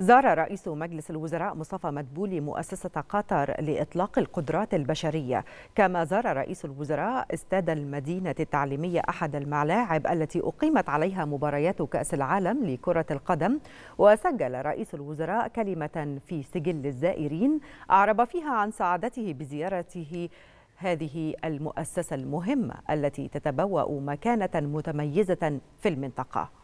زار رئيس مجلس الوزراء مصطفى مدبولي مؤسسة قطر لإطلاق القدرات البشرية كما زار رئيس الوزراء استاد المدينة التعليمية أحد الملاعب التي أقيمت عليها مباريات كأس العالم لكرة القدم وسجل رئيس الوزراء كلمة في سجل الزائرين أعرب فيها عن سعادته بزيارته هذه المؤسسة المهمة التي تتبوأ مكانة متميزة في المنطقة